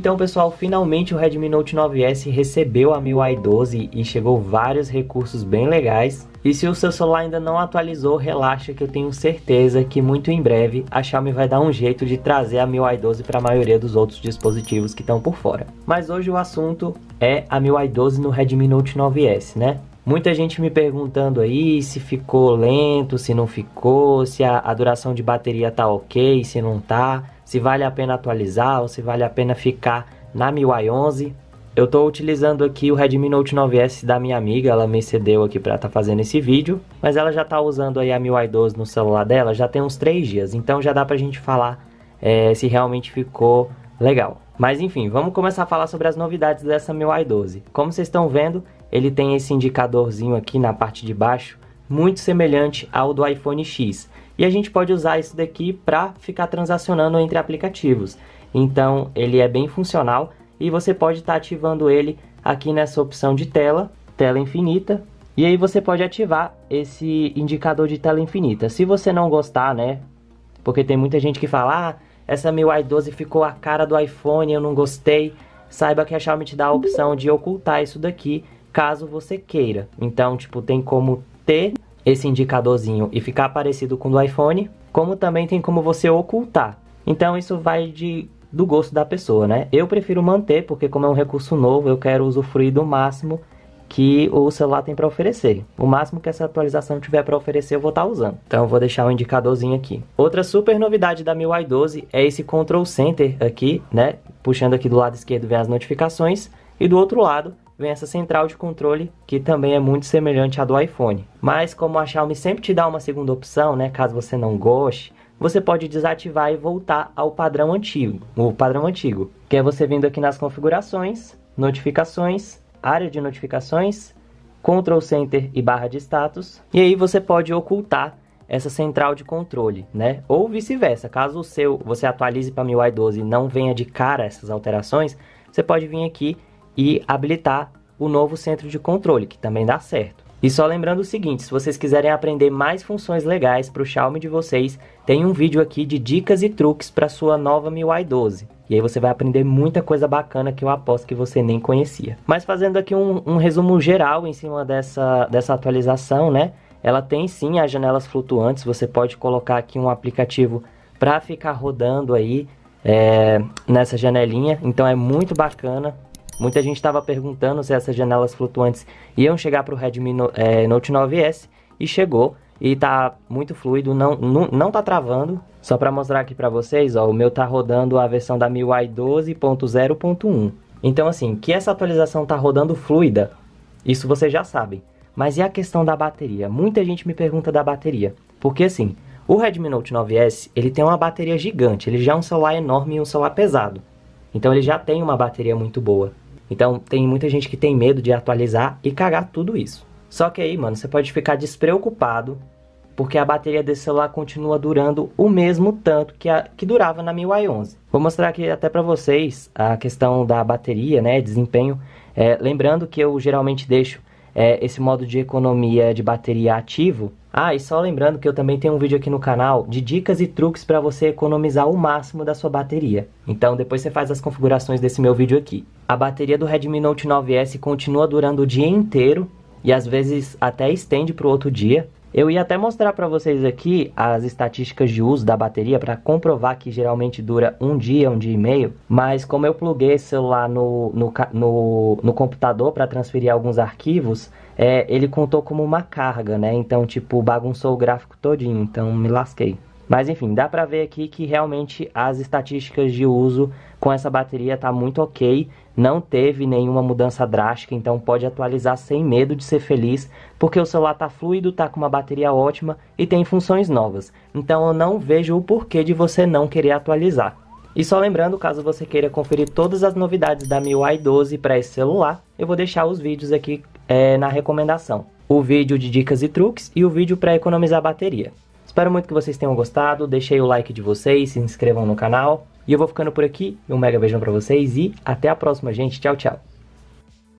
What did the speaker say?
Então, pessoal, finalmente o Redmi Note 9S recebeu a MIUI 12 e chegou vários recursos bem legais. E se o seu celular ainda não atualizou, relaxa que eu tenho certeza que muito em breve a Xiaomi vai dar um jeito de trazer a MIUI 12 para a maioria dos outros dispositivos que estão por fora. Mas hoje o assunto é a MIUI 12 no Redmi Note 9S, né? Muita gente me perguntando aí se ficou lento, se não ficou, se a, a duração de bateria tá ok, se não tá se vale a pena atualizar ou se vale a pena ficar na MIUI 11. Eu estou utilizando aqui o Redmi Note 9S da minha amiga, ela me cedeu aqui para estar tá fazendo esse vídeo, mas ela já está usando aí a MIUI 12 no celular dela, já tem uns 3 dias, então já dá para a gente falar é, se realmente ficou legal. Mas enfim, vamos começar a falar sobre as novidades dessa MIUI 12. Como vocês estão vendo, ele tem esse indicadorzinho aqui na parte de baixo, muito semelhante ao do iPhone X. E a gente pode usar isso daqui para ficar transacionando entre aplicativos. Então ele é bem funcional e você pode estar tá ativando ele aqui nessa opção de tela, tela infinita. E aí você pode ativar esse indicador de tela infinita. Se você não gostar, né? Porque tem muita gente que fala, ah, essa MIUI 12 ficou a cara do iPhone, eu não gostei. Saiba que a Xiaomi te dá a opção de ocultar isso daqui, caso você queira. Então, tipo, tem como ter esse indicadorzinho e ficar parecido com o do iPhone, como também tem como você ocultar. Então isso vai de do gosto da pessoa, né? Eu prefiro manter porque como é um recurso novo, eu quero usufruir do máximo que o celular tem para oferecer. O máximo que essa atualização tiver para oferecer, eu vou estar tá usando. Então eu vou deixar um indicadorzinho aqui. Outra super novidade da MIUI 12 é esse Control Center aqui, né? Puxando aqui do lado esquerdo vem as notificações e do outro lado vem essa central de controle, que também é muito semelhante à do iPhone. Mas como a Xiaomi sempre te dá uma segunda opção, né, caso você não goste, você pode desativar e voltar ao padrão antigo, o padrão antigo, que é você vindo aqui nas configurações, notificações, área de notificações, Control Center e barra de status, e aí você pode ocultar essa central de controle, né? Ou vice-versa, caso o seu você atualize para MIUI 12 e não venha de cara essas alterações, você pode vir aqui e habilitar o novo centro de controle, que também dá certo. E só lembrando o seguinte, se vocês quiserem aprender mais funções legais para o Xiaomi de vocês, tem um vídeo aqui de dicas e truques para sua nova MIUI 12. E aí você vai aprender muita coisa bacana que eu aposto que você nem conhecia. Mas fazendo aqui um, um resumo geral em cima dessa, dessa atualização, né? Ela tem sim as janelas flutuantes, você pode colocar aqui um aplicativo para ficar rodando aí é, nessa janelinha. Então é muito bacana Muita gente estava perguntando se essas janelas flutuantes iam chegar para o Redmi é, Note 9S e chegou e tá muito fluido, não, não, não tá travando. Só para mostrar aqui para vocês, ó, o meu tá rodando a versão da MIUI 12.0.1. Então assim, que essa atualização tá rodando fluida, isso vocês já sabem. Mas e a questão da bateria? Muita gente me pergunta da bateria, porque assim, o Redmi Note 9S, ele tem uma bateria gigante, ele já é um celular enorme e um celular pesado. Então ele já tem uma bateria muito boa. Então tem muita gente que tem medo de atualizar e cagar tudo isso. Só que aí, mano, você pode ficar despreocupado porque a bateria desse celular continua durando o mesmo tanto que, a, que durava na MIUI 11. Vou mostrar aqui até para vocês a questão da bateria, né, desempenho. É, lembrando que eu geralmente deixo é, esse modo de economia de bateria ativo ah, e só lembrando que eu também tenho um vídeo aqui no canal de dicas e truques para você economizar o máximo da sua bateria. Então depois você faz as configurações desse meu vídeo aqui. A bateria do Redmi Note 9S continua durando o dia inteiro e às vezes até estende para o outro dia. Eu ia até mostrar para vocês aqui as estatísticas de uso da bateria para comprovar que geralmente dura um dia, um dia e meio, mas como eu pluguei esse celular no, no, no, no computador para transferir alguns arquivos, é, ele contou como uma carga, né? Então, tipo, bagunçou o gráfico todinho, então me lasquei. Mas enfim, dá pra ver aqui que realmente as estatísticas de uso com essa bateria tá muito ok, não teve nenhuma mudança drástica, então pode atualizar sem medo de ser feliz, porque o celular tá fluido, tá com uma bateria ótima e tem funções novas. Então eu não vejo o porquê de você não querer atualizar. E só lembrando, caso você queira conferir todas as novidades da MIUI 12 para esse celular, eu vou deixar os vídeos aqui é, na recomendação. O vídeo de dicas e truques e o vídeo para economizar bateria. Espero muito que vocês tenham gostado, deixei o like de vocês, se inscrevam no canal. E eu vou ficando por aqui, um mega beijão pra vocês e até a próxima, gente. Tchau, tchau.